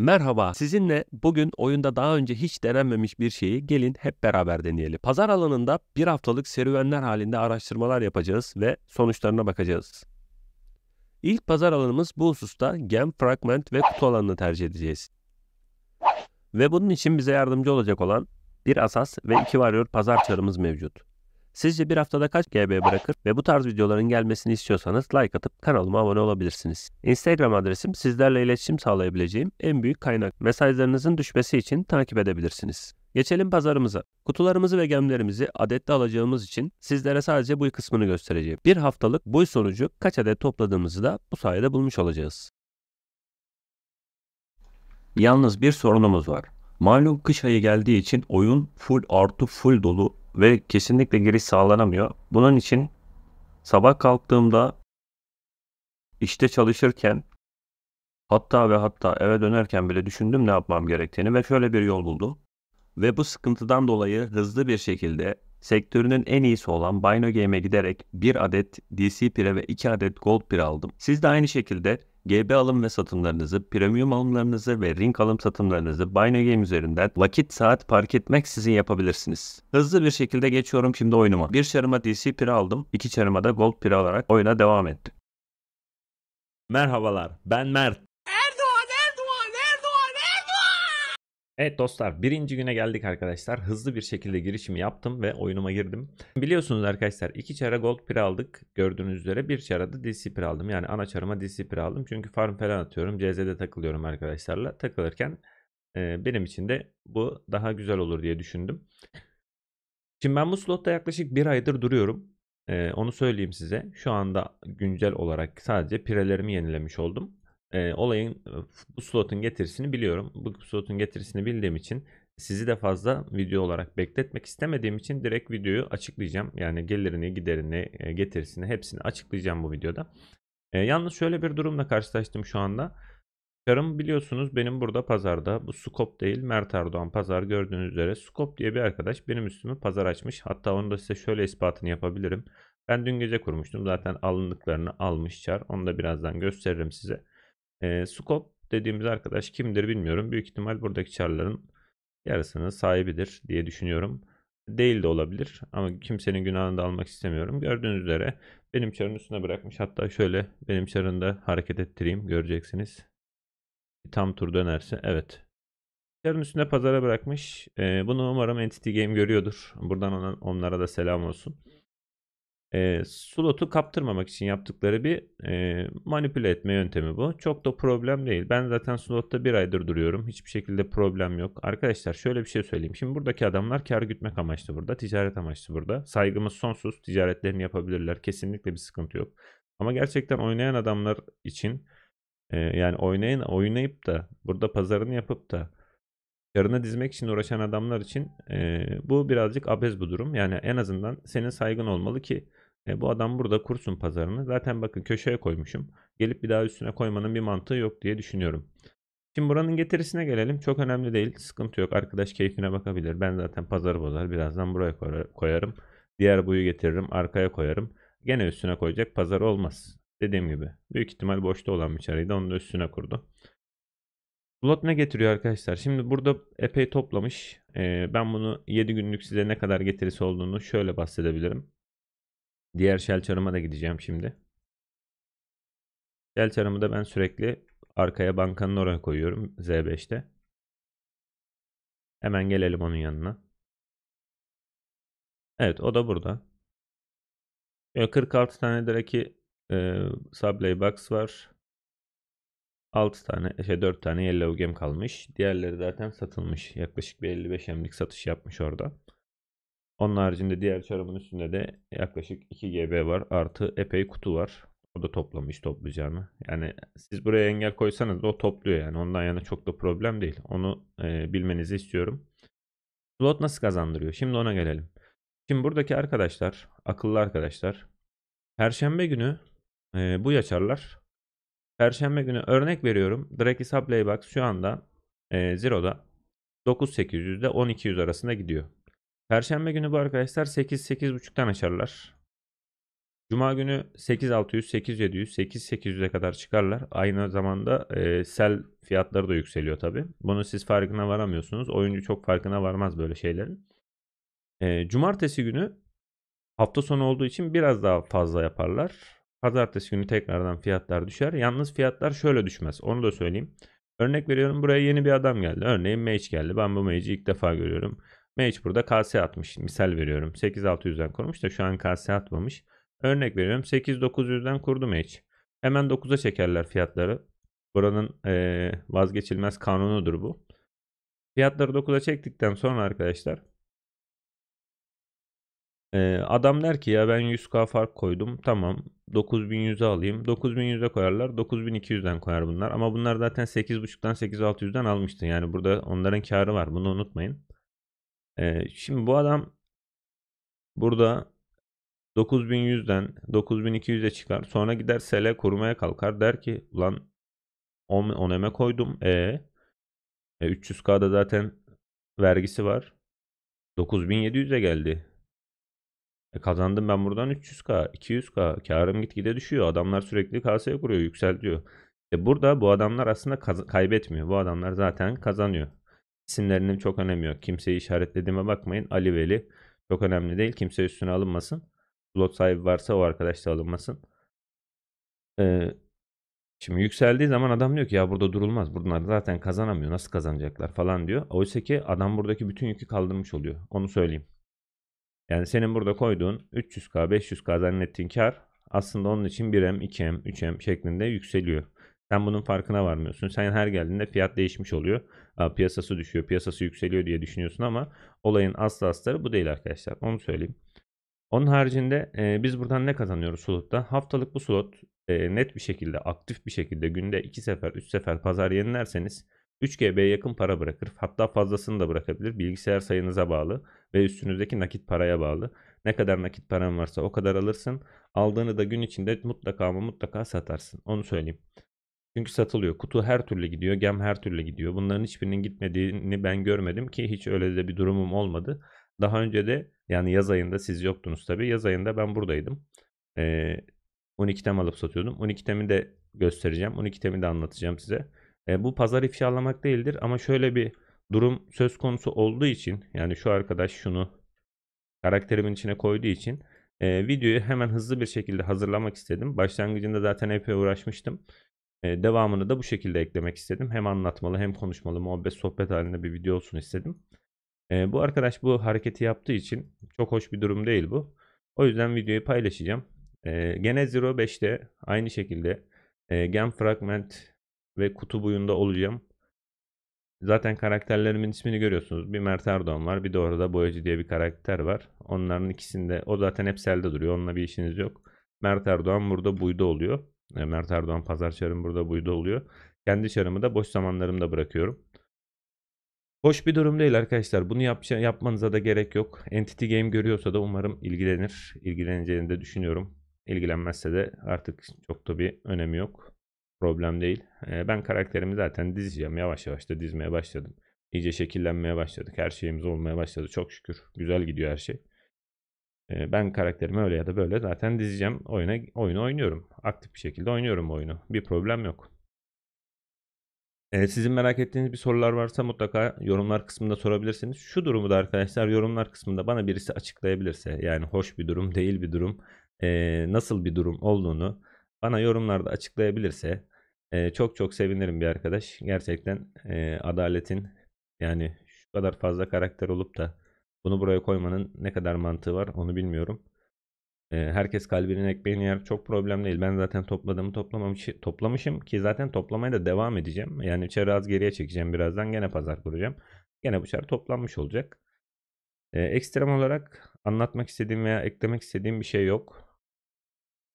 Merhaba, sizinle bugün oyunda daha önce hiç denenmemiş bir şeyi gelin hep beraber deneyelim. Pazar alanında bir haftalık serüvenler halinde araştırmalar yapacağız ve sonuçlarına bakacağız. İlk pazar alanımız bu hususta gem, fragment ve kutu alanını tercih edeceğiz. Ve bunun için bize yardımcı olacak olan bir asas ve iki varıyor pazar çarımız mevcut. Sizce bir haftada kaç GB bırakır ve bu tarz videoların gelmesini istiyorsanız like atıp kanalıma abone olabilirsiniz. Instagram adresim sizlerle iletişim sağlayabileceğim en büyük kaynak. Mesajlarınızın düşmesi için takip edebilirsiniz. Geçelim pazarımıza. Kutularımızı ve gemlerimizi adette alacağımız için sizlere sadece buy kısmını göstereceğim. Bir haftalık boy sonucu kaç adet topladığımızı da bu sayede bulmuş olacağız. Yalnız bir sorunumuz var. Malum kış ayı geldiği için oyun full artı full dolu ve kesinlikle giriş sağlanamıyor. Bunun için sabah kalktığımda işte çalışırken hatta ve hatta eve dönerken bile düşündüm ne yapmam gerektiğini ve şöyle bir yol buldum. Ve bu sıkıntıdan dolayı hızlı bir şekilde sektörünün en iyisi olan Bino Game'e giderek bir adet DC pire ve iki adet Gold pire aldım. Siz de aynı şekilde GB alım ve satımlarınızı, premium alımlarınızı ve ring alım satımlarınızı Bino Game üzerinden vakit saat park etmek sizin yapabilirsiniz. Hızlı bir şekilde geçiyorum şimdi oyunuma. Bir çarıma DC piri aldım, iki çarıma da gold piri alarak oyuna devam ettim. Merhabalar, ben Mert. Evet dostlar birinci güne geldik arkadaşlar. Hızlı bir şekilde girişimi yaptım ve oyunuma girdim. Biliyorsunuz arkadaşlar iki çara gold pir aldık. Gördüğünüz üzere bir çara da DC pir aldım. Yani ana çarıma DC pir aldım. Çünkü farm falan atıyorum. CZ'de takılıyorum arkadaşlarla. Takılırken e, benim için de bu daha güzel olur diye düşündüm. Şimdi ben bu slotta yaklaşık bir aydır duruyorum. E, onu söyleyeyim size. Şu anda güncel olarak sadece pirelerimi yenilemiş oldum e, olayın bu slotun getirisini biliyorum. Bu slotun getirisini bildiğim için sizi de fazla video olarak bekletmek istemediğim için direkt videoyu açıklayacağım. Yani gelirini, giderini, e, getirisini hepsini açıklayacağım bu videoda. E, yalnız şöyle bir durumla karşılaştım şu anda. Karım biliyorsunuz benim burada pazarda bu Skop değil Mert Erdoğan pazar gördüğünüz üzere Skop diye bir arkadaş benim üstümü pazar açmış. Hatta onu da size şöyle ispatını yapabilirim. Ben dün gece kurmuştum zaten alındıklarını almış çar onu da birazdan gösteririm size. E, Scope dediğimiz arkadaş kimdir bilmiyorum. Büyük ihtimal buradaki çarların yarısının sahibidir diye düşünüyorum. Değil de olabilir ama kimsenin günahını da almak istemiyorum. Gördüğünüz üzere benim çarın üstüne bırakmış. Hatta şöyle benim çarını da hareket ettireyim göreceksiniz. Bir tam tur dönerse evet. Çarın üstüne pazara bırakmış. Ee, bunu umarım Entity Game görüyordur. Buradan ona, onlara da selam olsun e, slotu kaptırmamak için yaptıkları bir e, manipüle etme yöntemi bu. Çok da problem değil. Ben zaten slotta bir aydır duruyorum. Hiçbir şekilde problem yok. Arkadaşlar şöyle bir şey söyleyeyim. Şimdi buradaki adamlar kar gütmek amaçlı burada. Ticaret amaçlı burada. Saygımız sonsuz. Ticaretlerini yapabilirler. Kesinlikle bir sıkıntı yok. Ama gerçekten oynayan adamlar için e, yani oynayın oynayıp da burada pazarını yapıp da yarına dizmek için uğraşan adamlar için e, bu birazcık abez bu durum. Yani en azından senin saygın olmalı ki e, bu adam burada kursun pazarını. Zaten bakın köşeye koymuşum. Gelip bir daha üstüne koymanın bir mantığı yok diye düşünüyorum. Şimdi buranın getirisine gelelim. Çok önemli değil. Sıkıntı yok. Arkadaş keyfine bakabilir. Ben zaten pazarı bozar. Birazdan buraya koyarım. Diğer boyu getiririm. Arkaya koyarım. Gene üstüne koyacak pazar olmaz. Dediğim gibi. Büyük ihtimal boşta olan bir çareydi. Onu da üstüne kurdu. Slot ne getiriyor arkadaşlar? Şimdi burada epey toplamış. Ee, ben bunu 7 günlük size ne kadar getirisi olduğunu şöyle bahsedebilirim. Diğer shell çarıma da gideceğim şimdi. Shell çarımı da ben sürekli arkaya bankanın oraya koyuyorum Z5'te. Hemen gelelim onun yanına. Evet o da burada. 46 tane direki e, Sublay Box var. 6 tane, şey 4 tane Yellow Gem kalmış. Diğerleri zaten satılmış. Yaklaşık bir 55 emlik satış yapmış orada. Onun haricinde diğer çarımın üstünde de yaklaşık 2 GB var. Artı epey kutu var. O da toplamış toplayacağını. Yani siz buraya engel koysanız da o topluyor yani. Ondan yana çok da problem değil. Onu e, bilmenizi istiyorum. Slot nasıl kazandırıyor? Şimdi ona gelelim. Şimdi buradaki arkadaşlar, akıllı arkadaşlar. Perşembe günü e, bu yaşarlar. Perşembe günü örnek veriyorum. Drake Sublaybox şu anda e, Zero'da 9800 ile 1200 arasında gidiyor. Perşembe günü bu arkadaşlar 8-8.5'tan açarlar. Cuma günü 8600, 8700, 8800'e kadar çıkarlar. Aynı zamanda e, sel fiyatları da yükseliyor tabi. Bunu siz farkına varamıyorsunuz. Oyuncu çok farkına varmaz böyle şeylerin. E, cumartesi günü hafta sonu olduğu için biraz daha fazla yaparlar. Pazartesi günü tekrardan fiyatlar düşer. Yalnız fiyatlar şöyle düşmez. Onu da söyleyeyim. Örnek veriyorum buraya yeni bir adam geldi. Örneğin Mage geldi. Ben bu Mage'i ilk defa görüyorum. Mage burada kase atmış. Misal veriyorum. 8600'den kurmuş da şu an kase atmamış. Örnek veriyorum 8900'den kurdu Mage. Hemen 9'a çekerler fiyatları. Buranın e, vazgeçilmez kanunudur bu. Fiyatları 9'a çektikten sonra arkadaşlar e, adam der ki ya ben 100k fark koydum. Tamam 9100'e alayım. 9100'e koyarlar. 9200'den koyar bunlar. Ama bunlar zaten 8.5'dan 8600'den almıştı. Yani burada onların karı var. Bunu unutmayın. Ee, şimdi bu adam burada 9100'den 9200'e çıkar. Sonra gider sele kurmaya kalkar. Der ki ulan 10, 10 koydum. E, e 300K'da zaten vergisi var. 9700'e geldi. E kazandım ben buradan 300K, 200K. Karım gitgide düşüyor. Adamlar sürekli kaseye kuruyor, yükseltiyor. E burada bu adamlar aslında kaybetmiyor. Bu adamlar zaten kazanıyor isimlerinin çok önemi yok. Kimseyi işaretlediğime bakmayın. Ali Veli çok önemli değil. Kimse üstüne alınmasın. Slot sahibi varsa o arkadaş da alınmasın. Ee, şimdi yükseldiği zaman adam diyor ki ya burada durulmaz. Bunlar zaten kazanamıyor. Nasıl kazanacaklar falan diyor. Oysa ki adam buradaki bütün yükü kaldırmış oluyor. Onu söyleyeyim. Yani senin burada koyduğun 300k 500k zannettiğin kar aslında onun için 1M, 2M, 3M şeklinde yükseliyor. Sen bunun farkına varmıyorsun. Sen her geldiğinde fiyat değişmiş oluyor. Piyasası düşüyor, piyasası yükseliyor diye düşünüyorsun ama olayın aslı astarı bu değil arkadaşlar. Onu söyleyeyim. Onun haricinde e, biz buradan ne kazanıyoruz slotta? Haftalık bu slot e, net bir şekilde, aktif bir şekilde günde 2 sefer, 3 sefer pazar yenilerseniz 3 GB'ye yakın para bırakır. Hatta fazlasını da bırakabilir. Bilgisayar sayınıza bağlı ve üstünüzdeki nakit paraya bağlı. Ne kadar nakit paran varsa o kadar alırsın. Aldığını da gün içinde mutlaka ama mutlaka satarsın. Onu söyleyeyim. Çünkü satılıyor. Kutu her türlü gidiyor. Gem her türlü gidiyor. Bunların hiçbirinin gitmediğini ben görmedim ki hiç öyle de bir durumum olmadı. Daha önce de yani yaz ayında siz yoktunuz tabii. Yaz ayında ben buradaydım. Ee, 12 tem alıp satıyordum. 12 temi de göstereceğim. 12 temi de anlatacağım size. E, bu pazar ifşalamak değildir ama şöyle bir durum söz konusu olduğu için yani şu arkadaş şunu karakterimin içine koyduğu için e, videoyu hemen hızlı bir şekilde hazırlamak istedim. Başlangıcında zaten epey uğraşmıştım. E, devamını da bu şekilde eklemek istedim. Hem anlatmalı hem konuşmalı muhabbet sohbet halinde bir video olsun istedim. E, bu arkadaş bu hareketi yaptığı için çok hoş bir durum değil bu. O yüzden videoyu paylaşacağım. E, gene 05'te aynı şekilde e, gen fragment ve kutu boyunda olacağım. Zaten karakterlerimin ismini görüyorsunuz. Bir Mert Erdoğan var. Bir de orada Boyacı diye bir karakter var. Onların ikisinde o zaten hep selde duruyor. Onunla bir işiniz yok. Mert Erdoğan burada buydu oluyor. E, Mert Erdoğan pazar çarım burada buyda oluyor. Kendi çarımı da boş zamanlarımda bırakıyorum. Hoş bir durum değil arkadaşlar. Bunu yap şey, yapmanıza da gerek yok. Entity Game görüyorsa da umarım ilgilenir. İlgileneceğini de düşünüyorum. İlgilenmezse de artık çok da bir önemi yok. Problem değil. E, ben karakterimi zaten dizeceğim. Yavaş yavaş da dizmeye başladım. İyice şekillenmeye başladık. Her şeyimiz olmaya başladı. Çok şükür. Güzel gidiyor her şey. Ee, ben karakterimi öyle ya da böyle zaten dizeceğim. Oyuna, oyunu oynuyorum. Aktif bir şekilde oynuyorum oyunu. Bir problem yok. Ee, sizin merak ettiğiniz bir sorular varsa mutlaka yorumlar kısmında sorabilirsiniz. Şu durumu da arkadaşlar yorumlar kısmında bana birisi açıklayabilirse yani hoş bir durum değil bir durum ee, nasıl bir durum olduğunu bana yorumlarda açıklayabilirse çok çok sevinirim bir arkadaş. Gerçekten adaletin yani şu kadar fazla karakter olup da bunu buraya koymanın ne kadar mantığı var onu bilmiyorum. E, herkes kalbinin ekmeğini yer. Çok problem değil. Ben zaten topladığımı toplamamış, toplamışım ki zaten toplamaya da devam edeceğim. Yani içeri az geriye çekeceğim birazdan. Gene pazar kuracağım. Gene bu çar toplanmış olacak. E, ekstrem olarak anlatmak istediğim veya eklemek istediğim bir şey yok.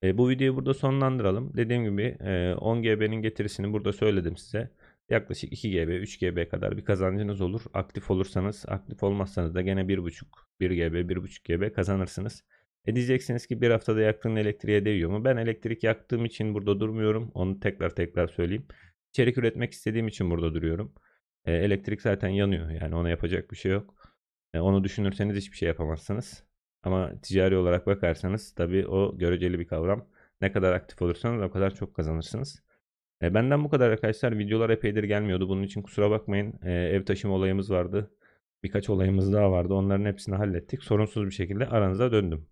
E, bu videoyu burada sonlandıralım. Dediğim gibi e, 10GB'nin getirisini burada söyledim size yaklaşık 2 GB 3 GB kadar bir kazancınız olur. Aktif olursanız aktif olmazsanız da gene 1.5 1 GB 1.5 GB kazanırsınız. E diyeceksiniz ki bir haftada yaktığın elektriğe değiyor mu? Ben elektrik yaktığım için burada durmuyorum. Onu tekrar tekrar söyleyeyim. İçerik üretmek istediğim için burada duruyorum. E, elektrik zaten yanıyor. Yani ona yapacak bir şey yok. E, onu düşünürseniz hiçbir şey yapamazsınız. Ama ticari olarak bakarsanız tabii o göreceli bir kavram. Ne kadar aktif olursanız o kadar çok kazanırsınız. E, benden bu kadar arkadaşlar. Videolar epeydir gelmiyordu. Bunun için kusura bakmayın. E, ev taşıma olayımız vardı. Birkaç olayımız daha vardı. Onların hepsini hallettik. Sorunsuz bir şekilde aranıza döndüm.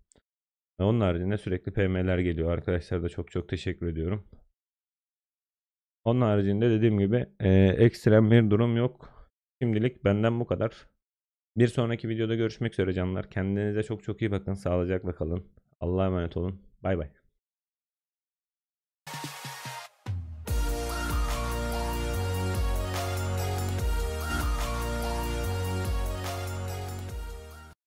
E, onun haricinde sürekli PM'ler geliyor. Arkadaşlar da çok çok teşekkür ediyorum. Onun haricinde dediğim gibi e, ekstrem bir durum yok. Şimdilik benden bu kadar. Bir sonraki videoda görüşmek üzere canlar. Kendinize çok çok iyi bakın. Sağlıcakla kalın. Allah'a emanet olun. Bay bay.